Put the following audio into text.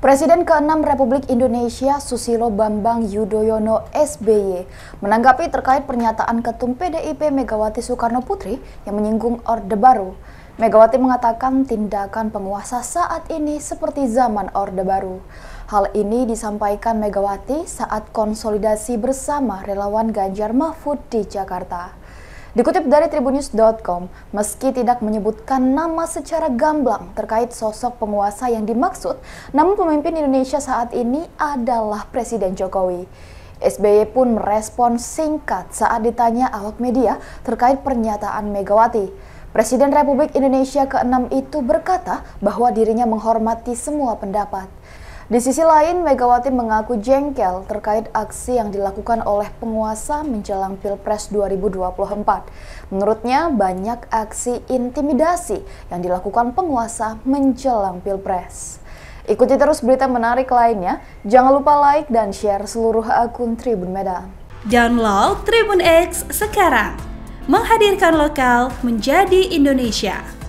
Presiden ke-6 Republik Indonesia Susilo Bambang Yudhoyono SBY menanggapi terkait pernyataan Ketum PDIP Megawati Soekarno Putri yang menyinggung Orde Baru. Megawati mengatakan tindakan penguasa saat ini seperti zaman Orde Baru. Hal ini disampaikan Megawati saat konsolidasi bersama relawan Ganjar Mahfud di Jakarta. Dikutip dari tribunnews.com, meski tidak menyebutkan nama secara gamblang terkait sosok penguasa yang dimaksud, namun pemimpin Indonesia saat ini adalah Presiden Jokowi. SBY pun merespon singkat saat ditanya awak media terkait pernyataan Megawati. Presiden Republik Indonesia ke-6 itu berkata bahwa dirinya menghormati semua pendapat. Di sisi lain, Megawati mengaku jengkel terkait aksi yang dilakukan oleh penguasa menjelang Pilpres 2024. Menurutnya, banyak aksi intimidasi yang dilakukan penguasa menjelang Pilpres. Ikuti terus berita menarik lainnya. Jangan lupa like dan share seluruh akun Tribun Medan. Download Tribun X sekarang. Menghadirkan lokal menjadi Indonesia.